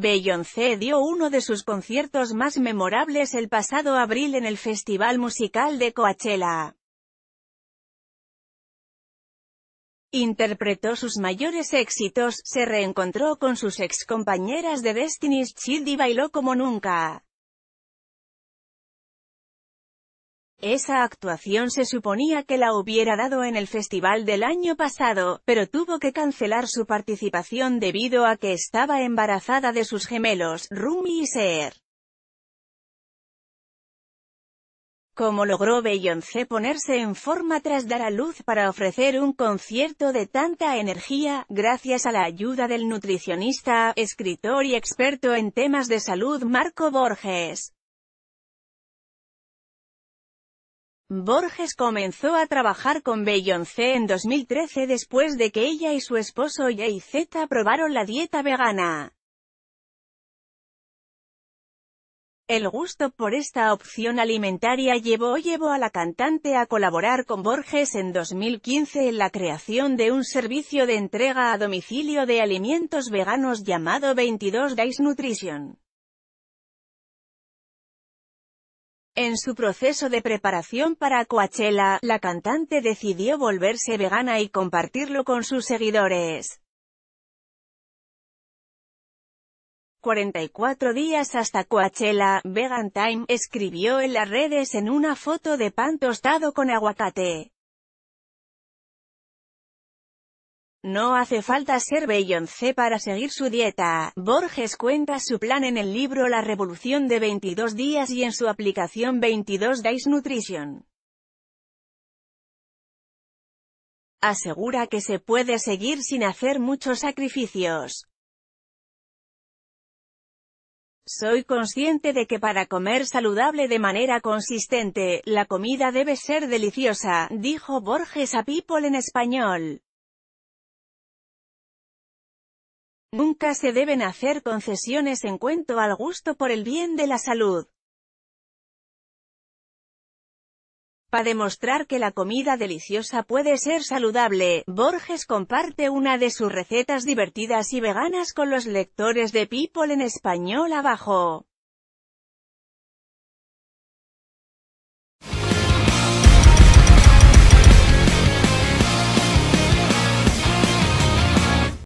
Beyoncé dio uno de sus conciertos más memorables el pasado abril en el Festival Musical de Coachella. Interpretó sus mayores éxitos, se reencontró con sus compañeras de Destiny's Child y bailó como nunca. Esa actuación se suponía que la hubiera dado en el festival del año pasado, pero tuvo que cancelar su participación debido a que estaba embarazada de sus gemelos, Rumi y Ser. Como logró Beyoncé ponerse en forma tras dar a luz para ofrecer un concierto de tanta energía, gracias a la ayuda del nutricionista, escritor y experto en temas de salud Marco Borges. Borges comenzó a trabajar con Beyoncé en 2013 después de que ella y su esposo Jay Z probaron la dieta vegana. El gusto por esta opción alimentaria llevó, llevó a la cantante a colaborar con Borges en 2015 en la creación de un servicio de entrega a domicilio de alimentos veganos llamado 22 Days Nutrition. En su proceso de preparación para Coachella, la cantante decidió volverse vegana y compartirlo con sus seguidores. 44 días hasta Coachella, Vegan Time, escribió en las redes en una foto de pan tostado con aguacate. No hace falta ser Beyoncé para seguir su dieta. Borges cuenta su plan en el libro La Revolución de 22 días y en su aplicación 22 Days Nutrition. Asegura que se puede seguir sin hacer muchos sacrificios. Soy consciente de que para comer saludable de manera consistente, la comida debe ser deliciosa, dijo Borges a People en español. Nunca se deben hacer concesiones en cuanto al gusto por el bien de la salud. Para demostrar que la comida deliciosa puede ser saludable, Borges comparte una de sus recetas divertidas y veganas con los lectores de People en español abajo.